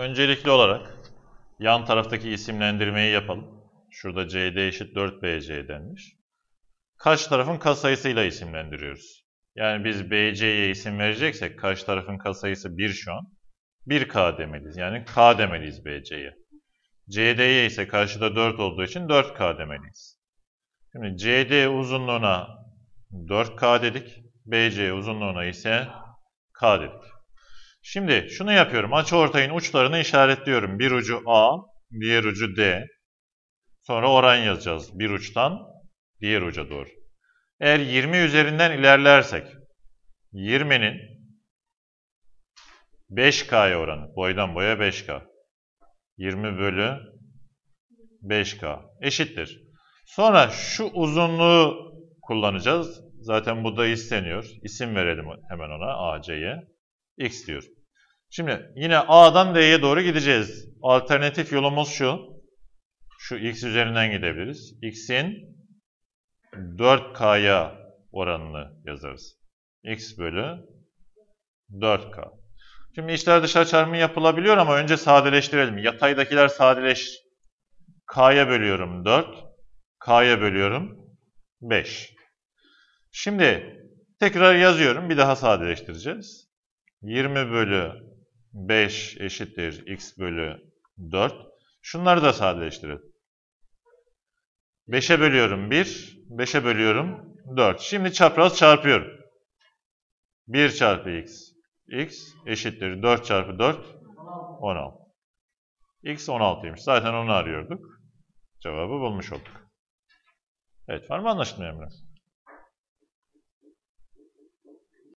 Öncelikli olarak yan taraftaki isimlendirmeyi yapalım. Şurada CD eşit 4BC denmiş. Kaç tarafın sayısıyla isimlendiriyoruz. Yani biz BC'ye isim vereceksek kaç tarafın sayısı 1 şu an. 1K demeliyiz. Yani K demeliyiz BC'ye. CD'ye ise karşıda 4 olduğu için 4K demeliyiz. Şimdi CD uzunluğuna 4K dedik. BC uzunluğuna ise K dedik. Şimdi şunu yapıyorum. Açı ortayın uçlarını işaretliyorum. Bir ucu A, diğer ucu D. Sonra oran yazacağız. Bir uçtan diğer uca doğru. Eğer 20 üzerinden ilerlersek 20'nin 5 k oranı. Boydan boya 5K. 20 bölü 5K eşittir. Sonra şu uzunluğu kullanacağız. Zaten bu da isteniyor. İsim verelim hemen ona AC'ye x diyor. Şimdi yine A'dan D'ye doğru gideceğiz. Alternatif yolumuz şu. Şu x üzerinden gidebiliriz. x'in 4k'ya oranını yazarız. x bölü 4k. Şimdi içler dışlar çarpımı yapılabiliyor ama önce sadeleştirelim. Yataydakiler sadeleş. k'ya bölüyorum 4. k'ya bölüyorum 5. Şimdi tekrar yazıyorum. Bir daha sadeleştireceğiz. 20 bölü 5 eşittir x bölü 4. Şunları da sadeleştirelim. 5'e bölüyorum 1, 5'e bölüyorum 4. Şimdi çapraz çarpıyorum. 1 çarpı x, x eşittir 4 çarpı 4, 16. x 16'ymış. Zaten onu arıyorduk. Cevabı bulmuş olduk. Evet, var mı anlaşılmayan biraz?